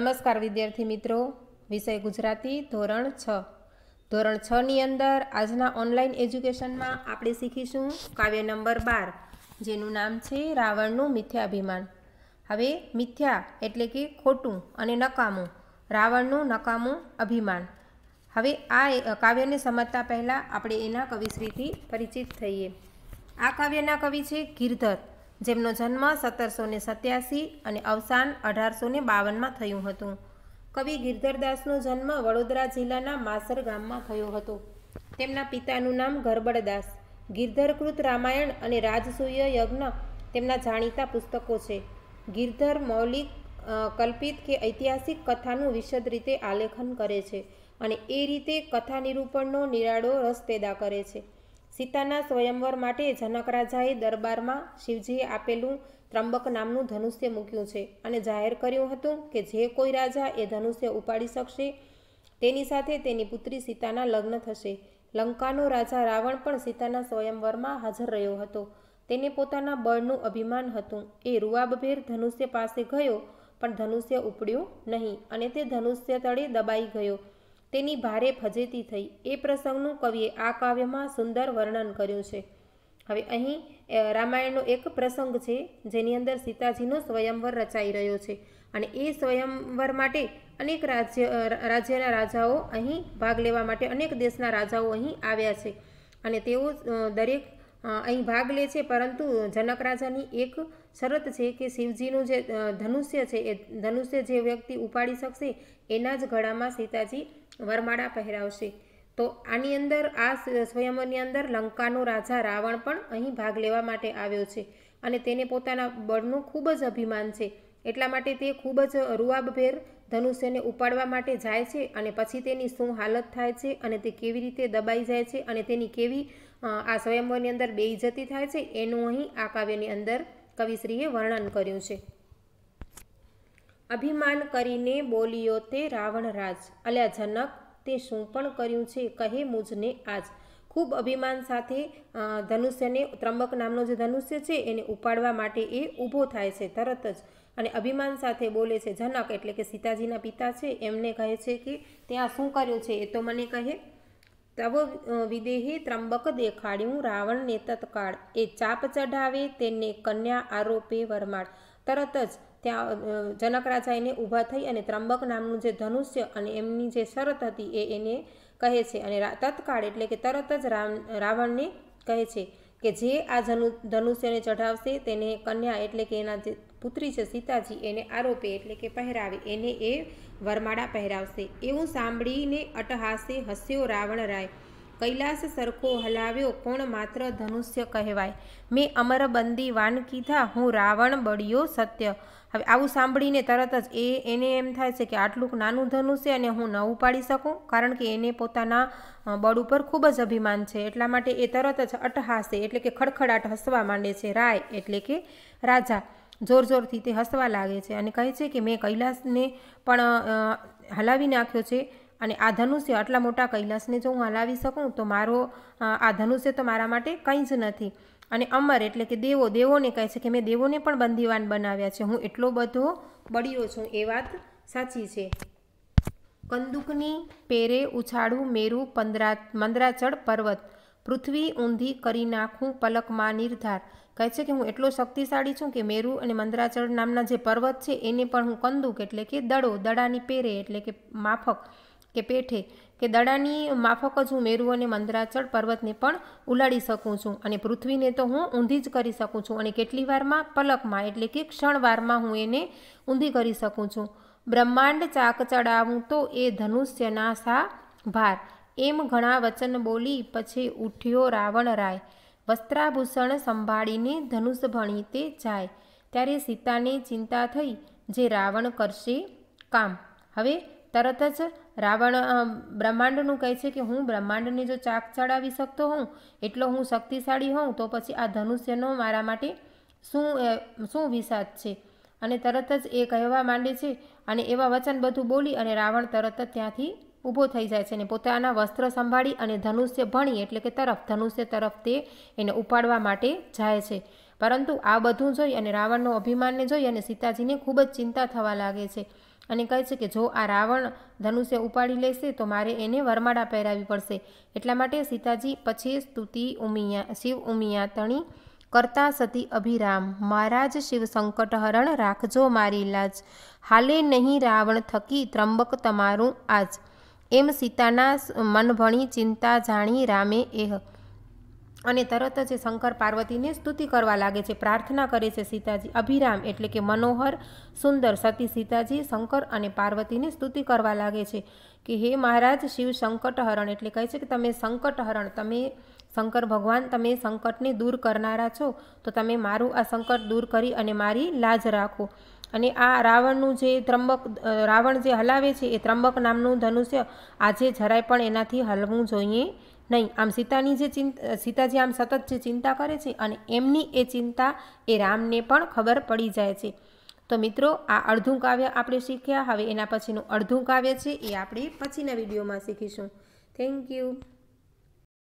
નમસ્કાર વિદ્યાર્થી મિત્રો વિષય ગુજરાતી ધોરણ છ ધોરણ છની અંદર આજના ઓનલાઈન એજ્યુકેશનમાં આપણે શીખીશું કાવ્ય નંબર બાર જેનું નામ છે રાવણનું મિથ્યાભિમાન હવે મિથ્યા એટલે કે ખોટું અને નકામું રાવણનું નકામું અભિમાન હવે આ કાવ્યને સમજતા પહેલાં આપણે એના કવિશ્રીથી પરિચિત થઈએ આ કાવ્યના કવિ છે ગીરધર જેમનો જન્મ સત્તરસો ને સત્યાસી અને અવસાન અઢારસો ને બાવનમાં થયું હતું કવિ ગિરધરદાસનો જન્મ વડોદરા જિલ્લાના માસર ગામમાં થયો હતો તેમના પિતાનું નામ ગરબડદાસ ગિરધરકૃત રામાયણ અને રાજસૂય યજ્ઞ તેમના જાણીતા પુસ્તકો છે ગિરધર મૌલિક કલ્પિત કે ઐતિહાસિક કથાનું વિશદ રીતે આલેખન કરે છે અને એ રીતે કથા નિરૂપણનો નિરાળો રસ પેદા કરે છે સીતાના સ્વયંવર માટે જનક રાજાએ દરબારમાં શિવજીએ આપેલું ત્રંબક નામનું ધનુષ્ય મૂક્યું છે અને જાહેર કર્યું હતું કે જે કોઈ રાજા એ ધનુષ્ય ઉપાડી શકશે તેની સાથે તેની પુત્રી સીતાના લગ્ન થશે લંકાનો રાજા રાવણ પણ સીતાના સ્વયંવરમાં હાજર રહ્યો હતો તેને પોતાના બળનું અભિમાન હતું એ રૂઆબભેર ધનુષ્ય પાસે ગયો પણ ધનુષ્ય ઉપડ્યું નહીં અને તે ધનુષ્ય તળે દબાઈ ગયો તેની ભારે ફજેતી થઈ એ પ્રસંગનું કવિએ આ કાવ્યમાં સુંદર વર્ણન કર્યું છે હવે અહીં રામાયણનો એક પ્રસંગ છે જેની અંદર સીતાજીનો સ્વયંવર રચાઈ રહ્યો છે અને એ સ્વયંવર માટે અનેક રાજ્ય રાજ્યના રાજાઓ અહીં ભાગ લેવા માટે અનેક દેશના રાજાઓ અહીં આવ્યા છે અને તેઓ દરેક અહીં ભાગ લે છે પરંતુ જનક રાજાની એક શરત છે કે શિવજીનું જે ધનુષ્ય છે એ ધનુષ્ય જે વ્યક્તિ ઉપાડી શકશે એના જ ગળામાં સીતાજી વરમાળા પહેરાવશે તો આની અંદર આ સ્વયંવરની અંદર લંકાનો રાજા રાવણ પણ અહીં ભાગ લેવા માટે આવ્યો છે અને તેને પોતાના બળનું ખૂબ જ અભિમાન છે એટલા માટે તે ખૂબ જ રૂઆબભેર ધનુષ્યને ઉપાડવા માટે જાય છે અને પછી તેની શું હાલત થાય છે અને તે કેવી રીતે દબાઈ જાય છે અને તેની કેવી આ સ્વયંવરની અંદર બેઇજતી થાય છે એનું અહીં આ કાવ્યની અંદર કવિશ્રીએ વર્ણન કર્યું છે અભિમાન કરીને બોલ્યો તે રાવણરાજ અલ્યા જનક તે શું પણ કર્યું છે કહે મુજને આજ ખૂબ અભિમાન સાથે ધનુષ્યને ત્રંબક નામનો જે ધનુષ્ય છે એને ઉપાડવા માટે એ ઊભો થાય છે તરત જ અને અભિમાન સાથે બોલે છે જનક એટલે કે સીતાજીના પિતા છે એમને કહે છે કે ત્યાં શું કર્યું છે એ તો મને કહે તબ વિદેહી ત્રંબક દેખાડ્યું રાવણને તત્કાળ એ ચાપ ચઢાવે તેને કન્યા આરોપે વરમાડ તરત જ ત્યાં જનક રાજા એને ઊભા થઈ અને ત્રંબક નામનું જે ધનુષ્ય અને એમની જે શરત હતી એ એને કહે છે અને તત્કાળ એટલે કે તરત જ રામ રાવણને કહે છે કે જે આ ધનુ ધનુષ્યને ચઢાવશે તેને કન્યા એટલે કે એના જે પુત્રી છે સીતાજી એને આરોપે એટલે કે પહેરાવે એને એ વરમાળા પહેરાવશે એવું સાંભળીને અટહાસે હસ્યો રાવણ રાય કૈલાશ સરખો હલાવ્યો કોણ માત્ર ધનુષ્ય કહેવાય મેં અમરબંદી વાન કીધા હું રાવણ બળ્યો સત્ય હવે આવું સાંભળીને તરત જ એ એને એમ થાય છે કે આટલું નાનું ધનુષ છે અને હું ન ઉપાડી શકું કારણ કે એને પોતાના બળ ઉપર ખૂબ જ અભિમાન છે એટલા માટે એ તરત જ અટહાસે એટલે કે ખડખડાટ હસવા માંડે છે રાય એટલે કે રાજા જોર જોરથી તે હસવા લાગે છે અને કહે છે કે મેં કૈલાસને પણ હલાવી નાખ્યો છે અને આ ધનુષ્ય આટલા મોટા કૈલાસને જો હું હલાવી શકું તો મારો આ ધનુષ્ય તો મારા માટે કંઈ જ નથી અને અમર એટલે કે દેવો દેવોને કહે છે કે મેં દેવોને પણ બંદીવાન બનાવ્યા છે હું એટલો બધો બળ્યો છું એ વાત સાચી છે કંદુકની પેરે ઉછાળું મેરું પંદરા મંદરાચળ પર્વત પૃથ્વી ઊંધી કરી નાખું પલકમાં નિર્ધાર કહે છે કે હું એટલો શક્તિશાળી છું કે મેરુ અને મંદરાચળ નામના જે પર્વત છે એને પણ હું કંદુક એટલે કે દડો દડાની પેરે એટલે કે માફક કે પેઠે કે દડાની માફક જ હું મેરુ અને મંદરાચળ પર્વતને પણ ઉલાડી શકું છું અને પૃથ્વીને તો હું ઊંધી જ કરી શકું છું અને કેટલી વારમાં પલકમાં એટલે કે ક્ષણવારમાં હું એને ઊંધી કરી શકું છું બ્રહ્માંડ ચાક ચડાવું તો એ ધનુષ્યના સા ભાર એમ ઘણા વચન બોલી પછી ઉઠ્યો રાવણ રાય વસ્ત્રાભૂષણ સંભાળીને ધનુષ ભણી તે જાય ત્યારે સીતાને ચિંતા થઈ જે રાવણ કરશે કામ હવે તરત જ રાવણ બ્રહ્માંડનું કહે છે કે હું બ્રહ્માંડને જો ચાક ચડાવી શકતો હોઉં એટલો હું શક્તિશાળી હોઉં તો પછી આ ધનુષ્યનો મારા માટે શું શું વિષાદ છે અને તરત જ એ કહેવા માંડે છે અને એવા વચન બધું બોલી અને રાવણ તરત જ ત્યાંથી ઊભો થઈ જાય છે અને પોતાના વસ્ત્ર સંભાળી અને ધનુષ્ય ભણી એટલે કે તરફ ધનુષ્ય તરફ તે એને ઉપાડવા માટે જાય છે પરંતુ આ બધું જોઈ અને રાવણનો અભિમાનને જોઈ અને સીતાજીને ખૂબ જ ચિંતા થવા લાગે છે અને કહે છે કે જો આ રાવણ ધનુષ્ય ઉપાડી લેશે તો મારે એને વરમાળા પહેરાવી પડશે એટલા માટે સીતાજી પછી સ્તુતિ ઉમિયા શિવ ઉમિયા તણી કરતા સતી અભિરામ મહારાજ શિવ સંકટ હરણ રાખજો મારી લાજ હાલે નહીં રાવણ થકી ત્રંબક તમારું આજ એમ સીતાના મનભણી ચિંતા જાણી રામે એહ અને તરત જ શંકર પાર્વતીને સ્તુતિ કરવા લાગે છે પ્રાર્થના કરે છે સીતાજી અભિરામ એટલે કે મનોહર સુંદર સતી સીતાજી શંકર અને પાર્વતીને સ્તુતિ કરવા લાગે છે કે હે મહારાજ શિવ હરણ એટલે કહે છે કે તમે સંકટ હરણ તમે શંકર ભગવાન તમે સંકટને દૂર કરનારા છો તો તમે મારું આ સંકટ દૂર કરી અને મારી લાજ રાખો અને આ રાવણનું જે ત્રંબક રાવણ જે હલાવે છે એ ત્રંબક નામનું ધનુષ્ય આજે જરાય પણ એનાથી હલવું જોઈએ નહીં આમ સીતાની જે ચિંતા સીતાજી આમ સતત જે ચિંતા કરે છે અને એમની એ ચિંતા એ રામને પણ ખબર પડી જાય છે તો મિત્રો આ અડધું કાવ્ય આપણે શીખ્યા હવે એના પછીનું અડધું કાવ્ય છે એ આપણે પછીના વિડીયોમાં શીખીશું થેન્ક યુ